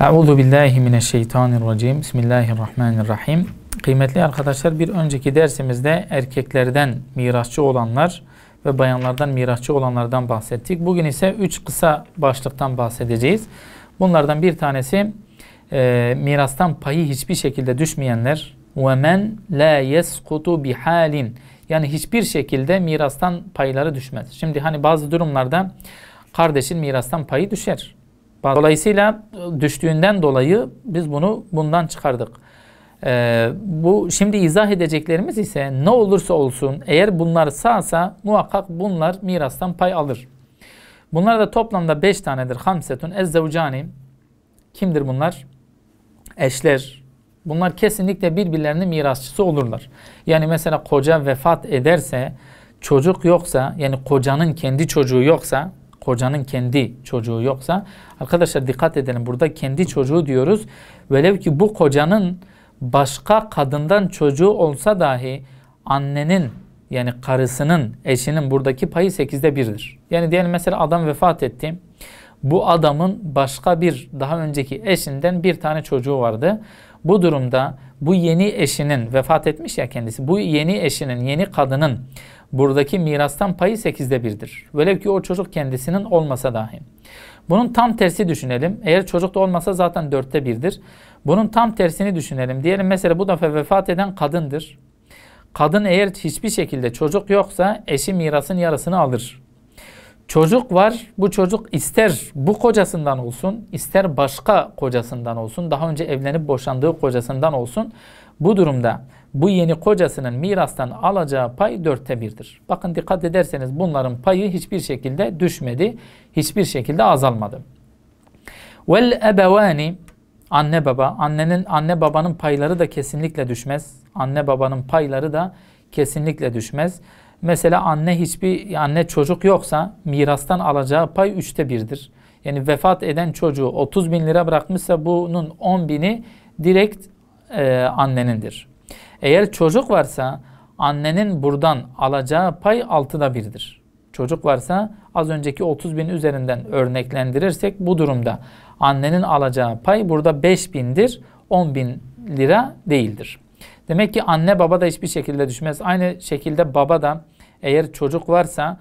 Euzu billahi mineşşeytanirracim. Bismillahirrahmanirrahim. Kıymetli arkadaşlar bir önceki dersimizde erkeklerden mirasçı olanlar ve bayanlardan mirasçı olanlardan bahsettik. Bugün ise üç kısa başlıktan bahsedeceğiz. Bunlardan bir tanesi e, mirastan payı hiçbir şekilde düşmeyenler ve men la yeskutu yani hiçbir şekilde mirastan payları düşmez. Şimdi hani bazı durumlarda kardeşin mirastan payı düşer Dolayısıyla e, düştüğünden dolayı biz bunu bundan çıkardık. Ee, bu şimdi izah edeceklerimiz ise ne olursa olsun eğer bunlar sağsa muhakkak bunlar mirastan pay alır. Bunlar da toplamda 5 tanedir. Hamsetun ezzevcani. Kimdir bunlar? Eşler. Bunlar kesinlikle birbirlerinin mirasçısı olurlar. Yani mesela koca vefat ederse, çocuk yoksa, yani kocanın kendi çocuğu yoksa kocanın kendi çocuğu yoksa arkadaşlar dikkat edelim burada kendi çocuğu diyoruz. Velev ki bu kocanın başka kadından çocuğu olsa dahi annenin yani karısının, eşinin buradaki payı sekizde birdir. Yani diyelim mesela adam vefat etti. Bu adamın başka bir daha önceki eşinden bir tane çocuğu vardı. Bu durumda bu yeni eşinin vefat etmiş ya kendisi. Bu yeni eşinin, yeni kadının buradaki mirastan payı sekizde birdir. Böyle ki o çocuk kendisinin olmasa dahi. Bunun tam tersi düşünelim. Eğer çocuk da olmasa zaten dörtte birdir. Bunun tam tersini düşünelim. Diyelim mesela bu defa vefat eden kadındır. Kadın eğer hiçbir şekilde çocuk yoksa eşi mirasın yarısını alır. Çocuk var. Bu çocuk ister bu kocasından olsun, ister başka kocasından olsun, daha önce evlenip boşandığı kocasından olsun. Bu durumda bu yeni kocasının mirastan alacağı pay dörtte birdir. Bakın dikkat ederseniz bunların payı hiçbir şekilde düşmedi, hiçbir şekilde azalmadı. Vel ebevani anne baba, annenin anne babanın payları da kesinlikle düşmez. Anne babanın payları da kesinlikle düşmez. Mesela anne hiçbir anne çocuk yoksa mirastan alacağı pay üçte birdir. Yani vefat eden çocuğu 30 bin lira bırakmışsa bunun 10 bini direkt e, annenindir. Eğer çocuk varsa annenin buradan alacağı pay altıda birdir. Çocuk varsa az önceki 30 bin üzerinden örneklendirirsek bu durumda annenin alacağı pay burada 5 bindir, 10 bin lira değildir. Demek ki anne baba da hiçbir şekilde düşmez. Aynı şekilde baba da eğer çocuk varsa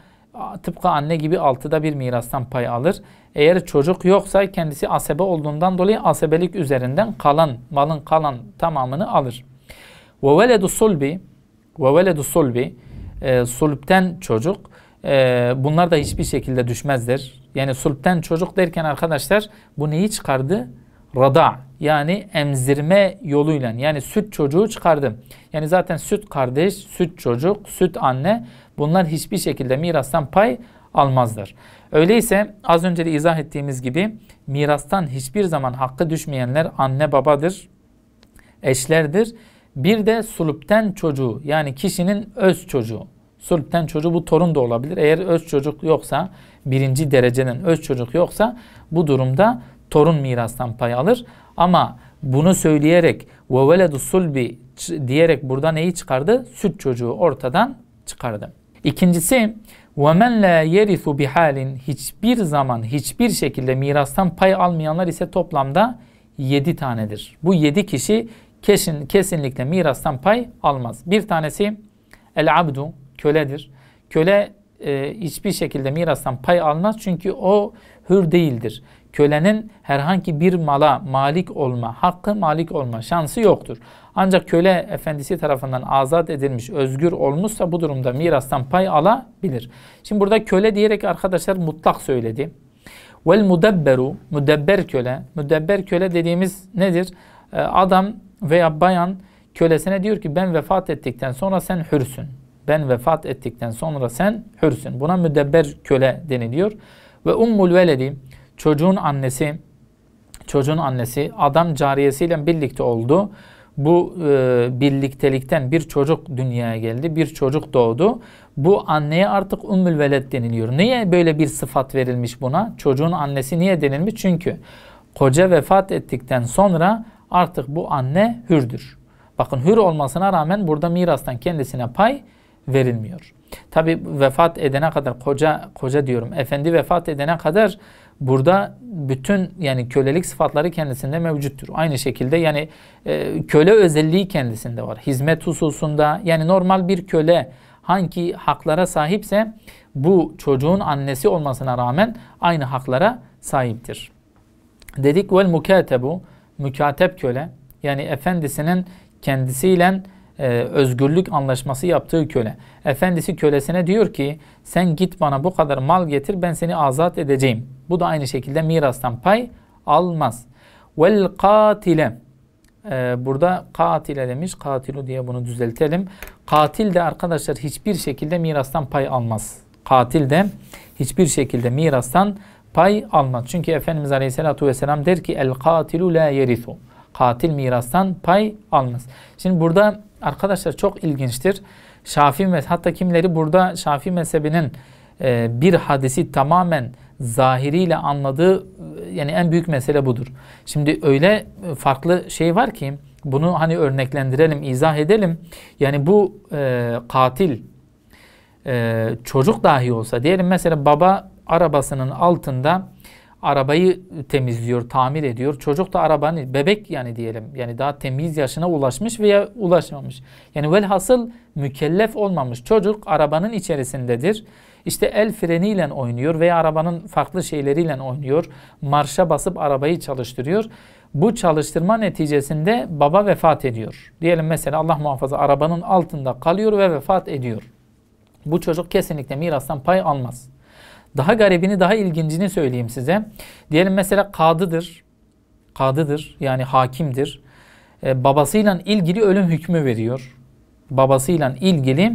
tıpkı anne gibi altıda bir mirastan pay alır. Eğer çocuk yoksa kendisi asebe olduğundan dolayı asebelik üzerinden kalan, malın kalan tamamını alır. Ve veledu sulbi ve veledu sulbi e, sulpten çocuk e, bunlar da hiçbir şekilde düşmezdir. Yani sulpten çocuk derken arkadaşlar bu neyi çıkardı? Rada yani emzirme yoluyla yani süt çocuğu çıkardım. Yani zaten süt kardeş, süt çocuk, süt anne bunlar hiçbir şekilde mirastan pay almazlar. Öyleyse az önce de izah ettiğimiz gibi mirastan hiçbir zaman hakkı düşmeyenler anne babadır, eşlerdir. Bir de sulüpten çocuğu yani kişinin öz çocuğu. Sulüpten çocuğu bu torun da olabilir. Eğer öz çocuk yoksa birinci dereceden öz çocuk yoksa bu durumda torun mirastan pay alır. Ama bunu söyleyerek ve veledu sulbi diyerek burada neyi çıkardı? Süt çocuğu ortadan çıkardı. İkincisi ve men la yerisu halin hiçbir zaman hiçbir şekilde mirastan pay almayanlar ise toplamda 7 tanedir. Bu 7 kişi kesin, kesinlikle mirastan pay almaz. Bir tanesi el abdu köledir. Köle e, hiçbir şekilde mirastan pay almaz çünkü o hür değildir kölenin herhangi bir mala malik olma hakkı, malik olma şansı yoktur. Ancak köle efendisi tarafından azat edilmiş, özgür olmuşsa bu durumda mirastan pay alabilir. Şimdi burada köle diyerek arkadaşlar mutlak söyledi. Vel mudebberu, müdebber köle. Müdebber köle dediğimiz nedir? Ee, adam veya bayan kölesine diyor ki ben vefat ettikten sonra sen hürsün. Ben vefat ettikten sonra sen hürsün. Buna müdebber köle deniliyor. Ve ummul veledi çocuğun annesi çocuğun annesi adam cariyesiyle birlikte oldu. Bu e, birliktelikten bir çocuk dünyaya geldi. Bir çocuk doğdu. Bu anneye artık ümmül veled deniliyor. Niye böyle bir sıfat verilmiş buna? Çocuğun annesi niye denilmiş? Çünkü koca vefat ettikten sonra artık bu anne hürdür. Bakın hür olmasına rağmen burada mirastan kendisine pay verilmiyor. Tabi vefat edene kadar koca koca diyorum efendi vefat edene kadar Burada bütün yani kölelik sıfatları kendisinde mevcuttur. Aynı şekilde yani e, köle özelliği kendisinde var. Hizmet hususunda yani normal bir köle hangi haklara sahipse bu çocuğun annesi olmasına rağmen aynı haklara sahiptir. Dedik vel mukatebu mükatep köle yani efendisinin kendisiyle e, özgürlük anlaşması yaptığı köle. Efendisi kölesine diyor ki sen git bana bu kadar mal getir ben seni azat edeceğim. Bu da aynı şekilde mirastan pay almaz. Vel katile e, burada katile demiş. Katilu diye bunu düzeltelim. Katil de arkadaşlar hiçbir şekilde mirastan pay almaz. Katil de hiçbir şekilde mirastan pay almaz. Çünkü Efendimiz Aleyhisselatü Vesselam der ki el katilu la yerithu. Katil mirastan pay almaz. Şimdi burada Arkadaşlar çok ilginçtir. Şafii mezhebi hatta kimleri burada Şafii mezhebinin e, bir hadisi tamamen zahiriyle anladığı yani en büyük mesele budur. Şimdi öyle farklı şey var ki bunu hani örneklendirelim, izah edelim. Yani bu e, katil e, çocuk dahi olsa diyelim mesela baba arabasının altında arabayı temizliyor, tamir ediyor. Çocuk da arabanın bebek yani diyelim. Yani daha temiz yaşına ulaşmış veya ulaşmamış. Yani velhasıl mükellef olmamış çocuk arabanın içerisindedir. İşte el freniyle oynuyor veya arabanın farklı şeyleriyle oynuyor. Marşa basıp arabayı çalıştırıyor. Bu çalıştırma neticesinde baba vefat ediyor. Diyelim mesela Allah muhafaza arabanın altında kalıyor ve vefat ediyor. Bu çocuk kesinlikle mirastan pay almaz. Daha garibini, daha ilgincini söyleyeyim size. Diyelim mesela kadıdır. Kadıdır yani hakimdir. E, babasıyla ilgili ölüm hükmü veriyor. Babasıyla ilgili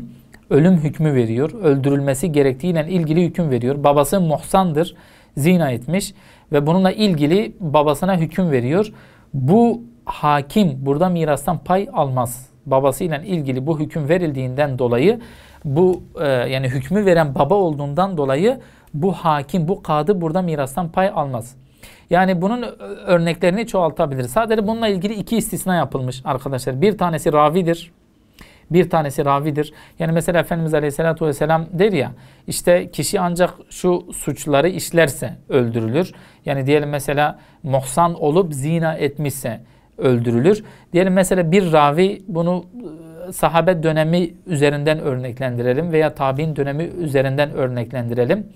ölüm hükmü veriyor. Öldürülmesi gerektiğiyle ilgili hüküm veriyor. Babası muhsandır. Zina etmiş ve bununla ilgili babasına hüküm veriyor. Bu hakim burada mirastan pay almaz. Babasıyla ilgili bu hüküm verildiğinden dolayı bu e, yani hükmü veren baba olduğundan dolayı bu hakim, bu kadı burada mirastan pay almaz. Yani bunun örneklerini çoğaltabilir. Sadece bununla ilgili iki istisna yapılmış arkadaşlar. Bir tanesi ravidir. Bir tanesi ravidir. Yani mesela Efendimiz Aleyhisselatü Vesselam der ya işte kişi ancak şu suçları işlerse öldürülür. Yani diyelim mesela muhsan olup zina etmişse öldürülür. Diyelim mesela bir ravi bunu ıı, sahabe dönemi üzerinden örneklendirelim veya tabi'in dönemi üzerinden örneklendirelim.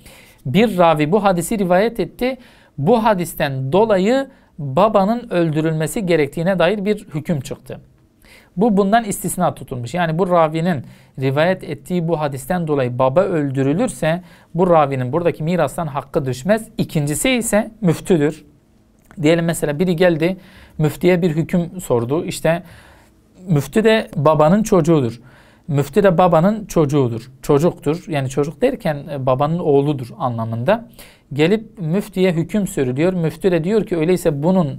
Bir ravi bu hadisi rivayet etti. Bu hadisten dolayı babanın öldürülmesi gerektiğine dair bir hüküm çıktı. Bu bundan istisna tutulmuş. Yani bu ravinin rivayet ettiği bu hadisten dolayı baba öldürülürse bu ravinin buradaki mirastan hakkı düşmez. İkincisi ise müftüdür. Diyelim mesela biri geldi müftüye bir hüküm sordu. İşte müftü de babanın çocuğudur. Müftü de babanın çocuğudur. Çocuktur. Yani çocuk derken e, babanın oğludur anlamında. Gelip müftiye hüküm sürülüyor. Müftü de diyor ki öyleyse bunun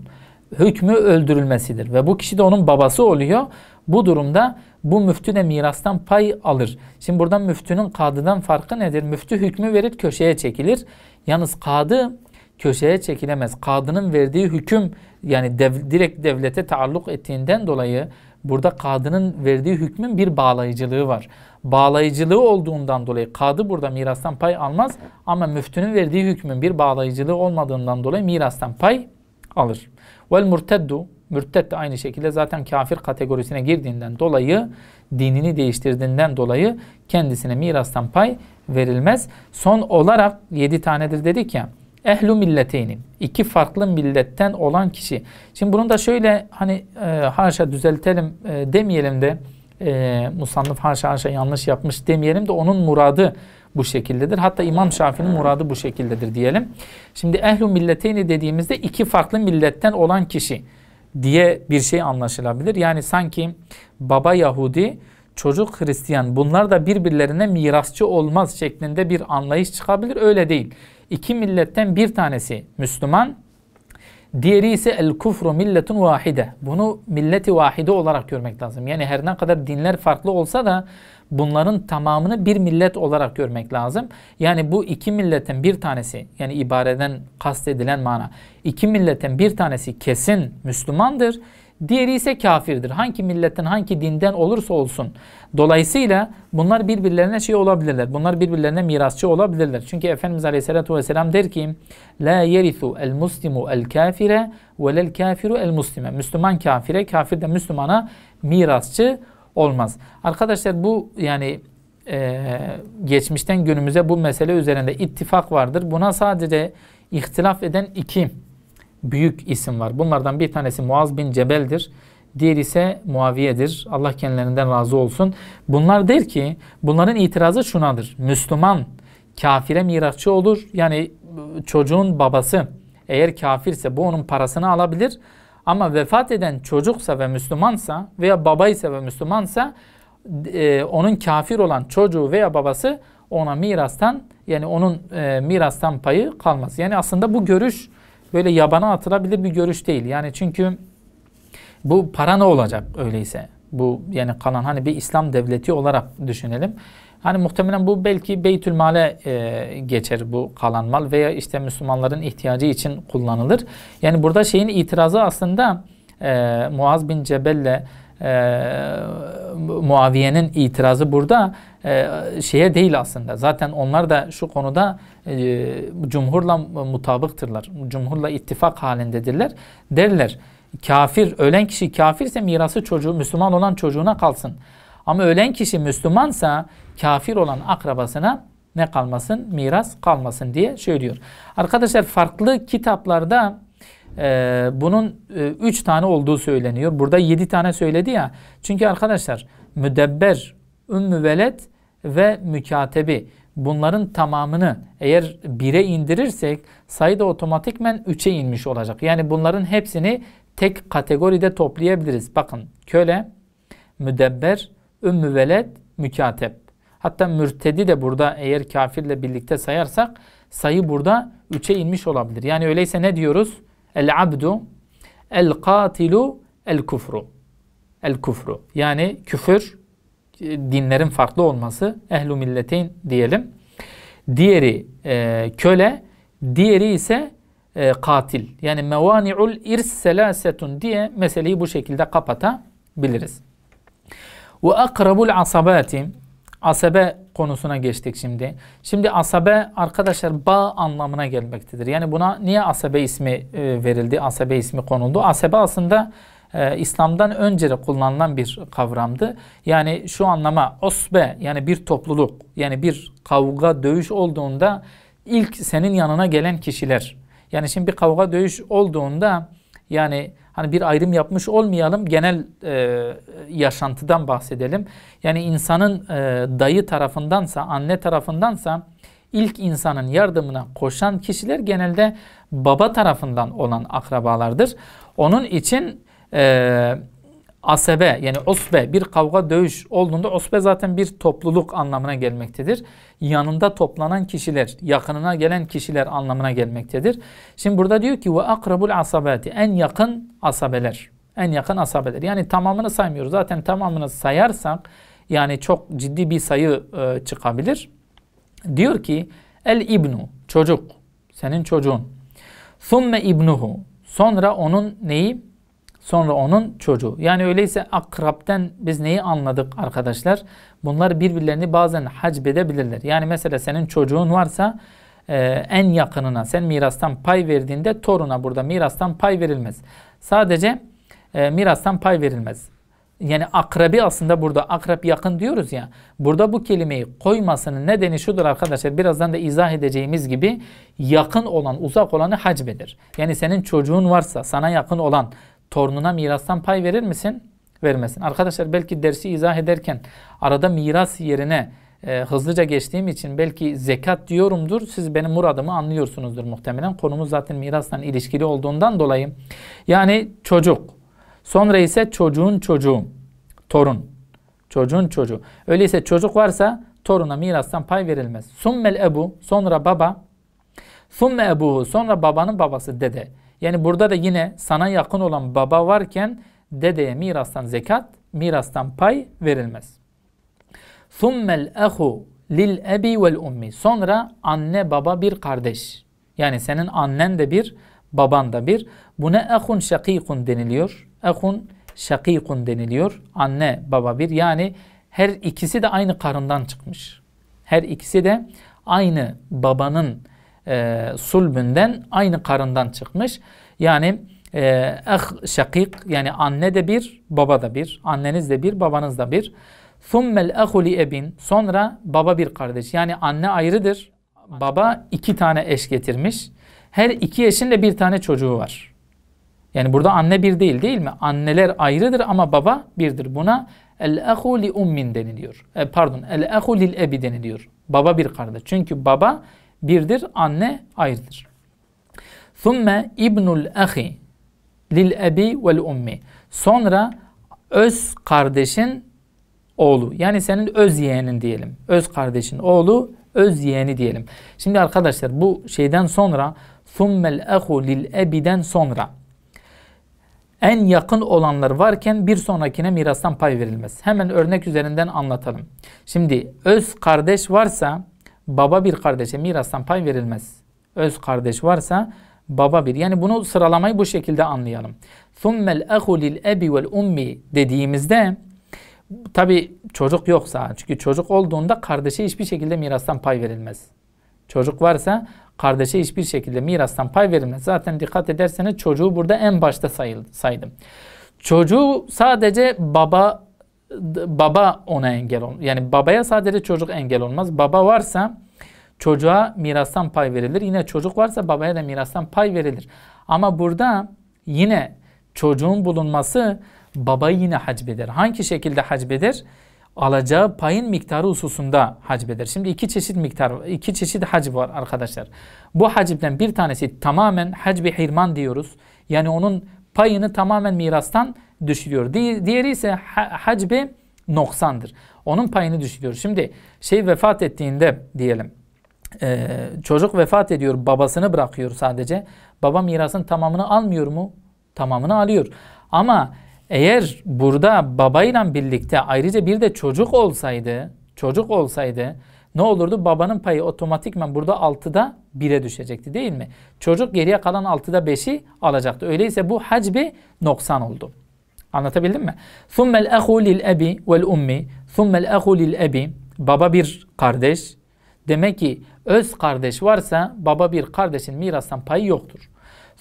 hükmü öldürülmesidir. Ve bu kişi de onun babası oluyor. Bu durumda bu müftü de mirastan pay alır. Şimdi buradan müftünün kadıdan farkı nedir? Müftü hükmü verir köşeye çekilir. Yalnız kadı köşeye çekilemez. Kadının verdiği hüküm yani dev, direkt devlete taalluk ettiğinden dolayı Burada kadının verdiği hükmün bir bağlayıcılığı var. Bağlayıcılığı olduğundan dolayı kadı burada mirastan pay almaz ama müftünün verdiği hükmün bir bağlayıcılığı olmadığından dolayı mirastan pay alır. Vel murteddu mürtet de aynı şekilde zaten kafir kategorisine girdiğinden dolayı dinini değiştirdiğinden dolayı kendisine mirastan pay verilmez. Son olarak 7 tanedir dedik ya ehlu milleteyni iki farklı milletten olan kişi. Şimdi bunu da şöyle hani e, haşa düzeltelim e, demeyelim de e, musannıf haşa haşa yanlış yapmış demeyelim de onun muradı bu şekildedir. Hatta İmam Şafii'nin muradı bu şekildedir diyelim. Şimdi ehlu milleteyni dediğimizde iki farklı milletten olan kişi diye bir şey anlaşılabilir. Yani sanki baba Yahudi, çocuk Hristiyan bunlar da birbirlerine mirasçı olmaz şeklinde bir anlayış çıkabilir. Öyle değil. İki milletten bir tanesi Müslüman, diğeri ise el kufru milletun vahide. Bunu milleti vahide olarak görmek lazım. Yani her ne kadar dinler farklı olsa da bunların tamamını bir millet olarak görmek lazım. Yani bu iki milletin bir tanesi yani ibareden kastedilen mana. iki milletin bir tanesi kesin Müslümandır. Diğeri ise kafirdir. Hangi milletten, hangi dinden olursa olsun. Dolayısıyla bunlar birbirlerine şey olabilirler. Bunlar birbirlerine mirasçı olabilirler. Çünkü Efendimiz Aleyhisselatü Vesselam der ki La yerithu el muslimu el kafire ve lel kafiru el muslime. Müslüman kafire, kafir de Müslümana mirasçı olmaz. Arkadaşlar bu yani e, geçmişten günümüze bu mesele üzerinde ittifak vardır. Buna sadece ihtilaf eden iki büyük isim var. Bunlardan bir tanesi Muaz bin Cebel'dir. diğer ise Muaviye'dir. Allah kendilerinden razı olsun. Bunlar der ki bunların itirazı şunadır. Müslüman kafire mirasçı olur. Yani çocuğun babası eğer kafirse bu onun parasını alabilir. Ama vefat eden çocuksa ve Müslümansa veya babaysa ve Müslümansa e, onun kafir olan çocuğu veya babası ona mirastan yani onun e, mirastan payı kalmaz. Yani aslında bu görüş böyle yabana atılabilir bir görüş değil. Yani çünkü bu para ne olacak öyleyse? Bu yani kalan hani bir İslam devleti olarak düşünelim. Hani muhtemelen bu belki Beytül Mal'e e, geçer bu kalan mal veya işte Müslümanların ihtiyacı için kullanılır. Yani burada şeyin itirazı aslında e, Muaz bin Cebel'le e, Muaviye'nin itirazı burada e, şeye değil aslında. Zaten onlar da şu konuda e, cumhurla mutabıktırlar. Cumhurla ittifak halindedirler. Derler kafir, ölen kişi kafirse mirası çocuğu, Müslüman olan çocuğuna kalsın. Ama ölen kişi Müslümansa kafir olan akrabasına ne kalmasın? Miras kalmasın diye söylüyor. Arkadaşlar farklı kitaplarda ee, bunun e, üç tane olduğu söyleniyor. Burada yedi tane söyledi ya. Çünkü arkadaşlar müdebber, ümmü veled ve mükatebi bunların tamamını eğer bire indirirsek sayıda da otomatikmen üçe inmiş olacak. Yani bunların hepsini tek kategoride toplayabiliriz. Bakın köle, müdebber, ümmü veled, mükatep. Hatta mürtedi de burada eğer kafirle birlikte sayarsak sayı burada üçe inmiş olabilir. Yani öyleyse ne diyoruz? El abdu, el katilu, el kufru. El kufru. Yani küfür, dinlerin farklı olması ehlu milletin diyelim. Diğeri e, köle, diğeri ise e, katil. Yani mevani'ul irs selasetun diye meseleyi bu şekilde kapatabiliriz. Ve akrabul asabati Asabe konusuna geçtik şimdi. Şimdi asabe arkadaşlar bağ anlamına gelmektedir. Yani buna niye asabe ismi e, verildi, asabe ismi konuldu? Asabe aslında e, İslam'dan önce de kullanılan bir kavramdı. Yani şu anlama osbe yani bir topluluk yani bir kavga dövüş olduğunda ilk senin yanına gelen kişiler. Yani şimdi bir kavga dövüş olduğunda yani hani bir ayrım yapmış olmayalım. Genel e, yaşantıdan bahsedelim. Yani insanın e, dayı tarafındansa, anne tarafındansa ilk insanın yardımına koşan kişiler genelde baba tarafından olan akrabalardır. Onun için e, asebe yani osbe bir kavga dövüş olduğunda osbe zaten bir topluluk anlamına gelmektedir. Yanında toplanan kişiler, yakınına gelen kişiler anlamına gelmektedir. Şimdi burada diyor ki ve akrabul asabati en yakın asabeler. En yakın asabeler. Yani tamamını saymıyoruz. Zaten tamamını sayarsak yani çok ciddi bir sayı e, çıkabilir. Diyor ki el ibnu çocuk senin çocuğun. Thumme ibnuhu sonra onun neyi? sonra onun çocuğu. Yani öyleyse akrapten biz neyi anladık arkadaşlar? Bunlar birbirlerini bazen hacbedebilirler. Yani mesela senin çocuğun varsa e, en yakınına sen mirastan pay verdiğinde toruna burada mirastan pay verilmez. Sadece e, mirastan pay verilmez. Yani akrabi aslında burada akrab yakın diyoruz ya. Burada bu kelimeyi koymasının nedeni şudur arkadaşlar. Birazdan da izah edeceğimiz gibi yakın olan uzak olanı hacbedir. Yani senin çocuğun varsa sana yakın olan torununa mirastan pay verir misin? Vermesin. Arkadaşlar belki dersi izah ederken arada miras yerine e, hızlıca geçtiğim için belki zekat diyorumdur. Siz benim muradımı anlıyorsunuzdur muhtemelen. Konumuz zaten mirasla ilişkili olduğundan dolayı. Yani çocuk. Sonra ise çocuğun çocuğu. Torun. Çocuğun çocuğu. Öyleyse çocuk varsa toruna mirastan pay verilmez. Summel ebu sonra baba. Summe ebu, sonra babanın babası dede. Yani burada da yine sana yakın olan baba varken dedeye mirastan zekat, mirastan pay verilmez. lil الْأَخُ لِلْأَبِي ummi. Sonra anne baba bir kardeş. Yani senin annen de bir, baban da bir. Buna ehun şakikun deniliyor. Ehun şakikun deniliyor. Anne baba bir. Yani her ikisi de aynı karından çıkmış. Her ikisi de aynı babanın e, sulbünden aynı karından çıkmış. Yani e, ah şakik yani anne de bir baba da bir. Anneniz de bir babanız da bir. summel ahu li ebin sonra baba bir kardeş. Yani anne ayrıdır. Baba iki tane eş getirmiş. Her iki eşin de bir tane çocuğu var. Yani burada anne bir değil değil mi? Anneler ayrıdır ama baba birdir. Buna el ahu ummin deniliyor. E, pardon el ahu lil ebi deniliyor. Baba bir kardeş. Çünkü baba birdir. Anne ayrıdır. Thumma ibnul ahi lil abi vel ummi. Sonra öz kardeşin oğlu. Yani senin öz yeğenin diyelim. Öz kardeşin oğlu, öz yeğeni diyelim. Şimdi arkadaşlar bu şeyden sonra thummel ahu lil abiden sonra en yakın olanlar varken bir sonrakine mirastan pay verilmez. Hemen örnek üzerinden anlatalım. Şimdi öz kardeş varsa baba bir kardeşe mirastan pay verilmez. Öz kardeş varsa baba bir. Yani bunu sıralamayı bu şekilde anlayalım. ثُمَّ الْأَخُ لِلْأَبِ ummi dediğimizde tabi çocuk yoksa çünkü çocuk olduğunda kardeşe hiçbir şekilde mirastan pay verilmez. Çocuk varsa kardeşe hiçbir şekilde mirastan pay verilmez. Zaten dikkat ederseniz çocuğu burada en başta saydım. Çocuğu sadece baba baba ona engel olur. Yani babaya sadece çocuk engel olmaz. Baba varsa çocuğa mirastan pay verilir. Yine çocuk varsa babaya da mirastan pay verilir. Ama burada yine çocuğun bulunması babayı yine hacbeder. Hangi şekilde hacbeder? Alacağı payın miktarı hususunda hacbeder. Şimdi iki çeşit miktar, iki çeşit hac var arkadaşlar. Bu hacibden bir tanesi tamamen hacbi hirman diyoruz. Yani onun payını tamamen mirastan düşürüyor. diğeri ise ha hacbi noksandır. Onun payını düşürüyor. Şimdi şey vefat ettiğinde diyelim e, çocuk vefat ediyor babasını bırakıyor sadece. Baba mirasın tamamını almıyor mu? Tamamını alıyor. Ama eğer burada babayla birlikte ayrıca bir de çocuk olsaydı, çocuk olsaydı ne olurdu? Babanın payı otomatikman burada 6'da 1'e düşecekti değil mi? Çocuk geriye kalan 6'da 5'i alacaktı. Öyleyse bu hacbi noksan oldu. Anlatabildim mi? Thummel ahu lil abi vel ummi. Thummel Baba bir kardeş. Demek ki öz kardeş varsa baba bir kardeşin mirastan payı yoktur.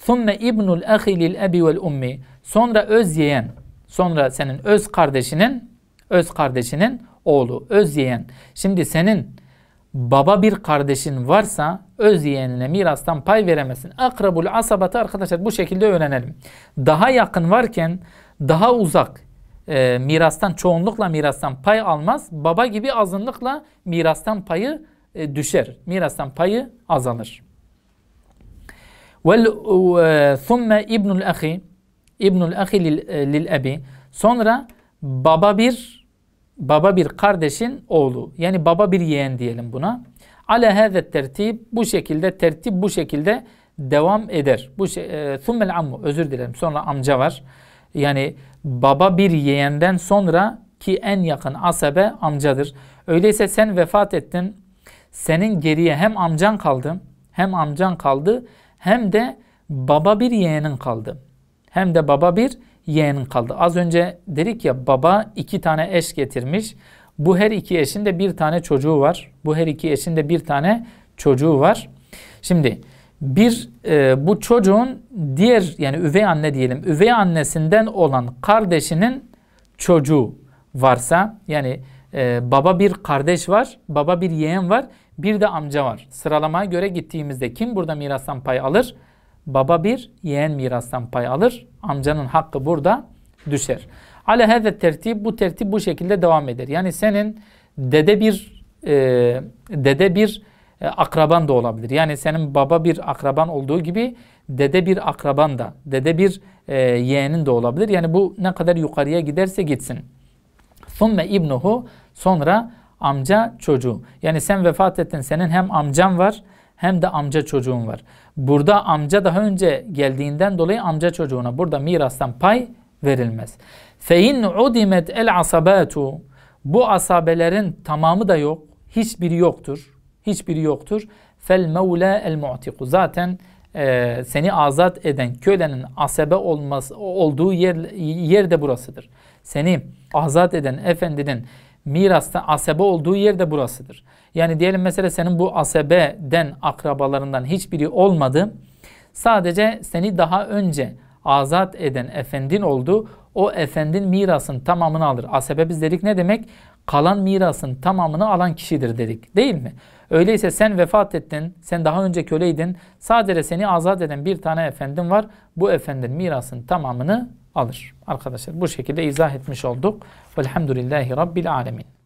Thumme ibnul ahi lil abi vel ummi. Sonra öz yeğen. Sonra senin öz kardeşinin öz kardeşinin oğlu, öz yeğen. Şimdi senin baba bir kardeşin varsa öz yeğenine mirastan pay veremezsin. Akrabul asabatı arkadaşlar bu şekilde öğrenelim. Daha yakın varken daha uzak e, mirastan çoğunlukla mirastan pay almaz. Baba gibi azınlıkla mirastan payı e, düşer. Mirastan payı azalır. Vel e, thumme ibnul ahi ibnul ahi lil, abi e, sonra baba bir baba bir kardeşin oğlu yani baba bir yeğen diyelim buna. Ale hâzet tertib bu şekilde tertip bu şekilde devam eder. Bu şey, e, thummel ammu özür dilerim sonra amca var. Yani baba bir yeğenden sonra ki en yakın asabe amcadır. Öyleyse sen vefat ettin. Senin geriye hem amcan kaldı, hem amcan kaldı, hem de baba bir yeğenin kaldı. Hem de baba bir yeğenin kaldı. Az önce dedik ya baba iki tane eş getirmiş. Bu her iki eşin de bir tane çocuğu var. Bu her iki eşin de bir tane çocuğu var. Şimdi bir e, bu çocuğun diğer yani üvey anne diyelim üvey annesinden olan kardeşinin çocuğu varsa yani e, baba bir kardeş var baba bir yeğen var bir de amca var. Sıralamaya göre gittiğimizde kim burada mirastan pay alır? Baba bir yeğen mirastan pay alır. Amcanın hakkı burada düşer. Ale heze tertip bu tertip bu şekilde devam eder. Yani senin dede bir e, dede bir e, akraban da olabilir. Yani senin baba bir akraban olduğu gibi dede bir akraban da, dede bir e, yeğenin de olabilir. Yani bu ne kadar yukarıya giderse gitsin. Thumme ibnuhu sonra amca çocuğu. Yani sen vefat ettin senin hem amcan var hem de amca çocuğun var. Burada amca daha önce geldiğinden dolayı amca çocuğuna burada mirastan pay verilmez. Fein udimet el asabatu bu asabelerin tamamı da yok. Hiçbiri yoktur hiçbiri yoktur. Fel mevla el mu'tiku. Zaten e, seni azat eden kölenin asebe olması, olduğu yer, yer de burasıdır. Seni azat eden efendinin mirasta asebe olduğu yer de burasıdır. Yani diyelim mesela senin bu asebeden akrabalarından hiçbiri olmadı. Sadece seni daha önce azat eden efendin oldu. O efendin mirasın tamamını alır. Asebe biz dedik ne demek? kalan mirasın tamamını alan kişidir dedik değil mi? Öyleyse sen vefat ettin, sen daha önce köleydin. Sadece seni azat eden bir tane efendim var. Bu efendin mirasın tamamını alır. Arkadaşlar bu şekilde izah etmiş olduk. Velhamdülillahi Rabbil Alemin.